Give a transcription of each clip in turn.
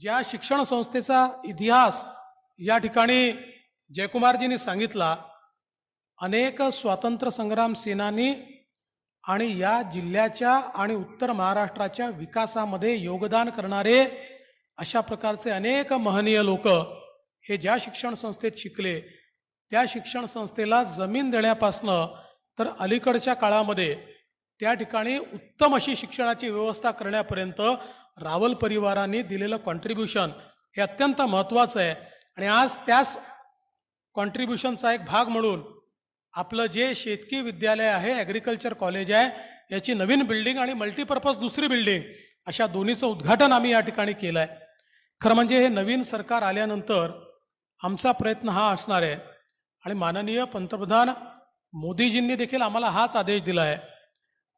ज्या शिक्षण संस्थेचा इतिहास या ठिकाणी जयकुमारजींनी सांगितला अनेक स्वातंत्र्य संग्राम सेनानी आणि या जिल्ह्याच्या आणि उत्तर महाराष्ट्राच्या विकासामध्ये योगदान करणारे अशा प्रकारचे अनेक महनीय लोक हे ज्या शिक्षण संस्थेत शिकले त्या शिक्षण संस्थेला जमीन देण्यापासनं तर अलीकडच्या काळामध्ये त्या ठिकाणी उत्तम अशी शिक्षणाची व्यवस्था करण्यापर्यंत रावल परिवाराने दिलेलं कॉन्ट्रीब्युशन हे अत्यंत महत्त्वाचं आहे आणि आज त्याच कॉन्ट्रीब्युशनचा एक भाग म्हणून आपलं जे शेतकी विद्यालय आहे ॲग्रिकल्चर कॉलेज आहे याची नवीन बिल्डिंग आणि मल्टीपर्पज दुसरी बिल्डिंग अशा दोन्हीचं उद्घाटन आम्ही या ठिकाणी केलं आहे खरं म्हणजे हे नवीन सरकार आल्यानंतर आमचा प्रयत्न हा असणार आहे आणि माननीय पंतप्रधान मोदीजींनी देखील आम्हाला हाच आदेश दिला आहे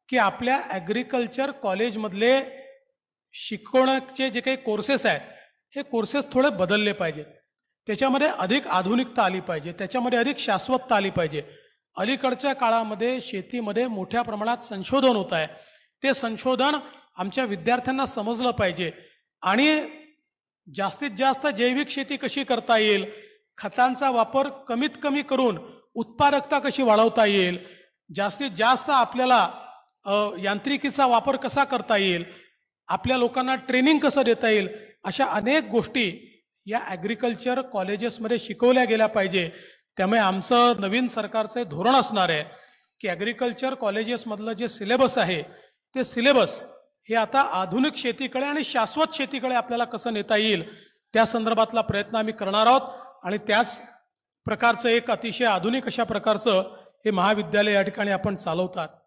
की आपल्या ॲग्रिकल्चर कॉलेजमधले शिकवण्याचे जे काही कोर्सेस आहेत हे कोर्सेस थोडे बदलले पाहिजेत त्याच्यामध्ये अधिक आधुनिकता आली पाहिजे त्याच्यामध्ये अधिक शाश्वतता आली पाहिजे अलीकडच्या काळामध्ये शेतीमध्ये मोठ्या प्रमाणात संशोधन होत आहे ते संशोधन आमच्या विद्यार्थ्यांना समजलं पाहिजे आणि जास्तीत जास्त जैविक शेती कशी करता येईल खतांचा वापर कमीत कमी करून उत्पादकता कशी वाढवता येईल जास्तीत जास्त आपल्याला यांत्रिकीचा वापर कसा करता येईल आपल्या लोकांना ट्रेनिंग कसं देता येईल अशा अनेक गोष्टी या ॲग्रिकल्चर कॉलेजेसमध्ये शिकवल्या गेल्या पाहिजे त्यामुळे आमचं नवीन सरकारचं धोरण असणार आहे की ॲग्रिकल्चर कॉलेजेसमधलं जे सिलेबस आहे ते सिलेबस हे आता आधुनिक शेतीकडे आणि शाश्वत शेतीकडे आपल्याला कसं नेता येईल त्या संदर्भातला प्रयत्न आम्ही करणार आहोत आणि त्याच प्रकारचं एक अतिशय आधुनिक अशा प्रकारचं हे महाविद्यालय या ठिकाणी आपण चालवतात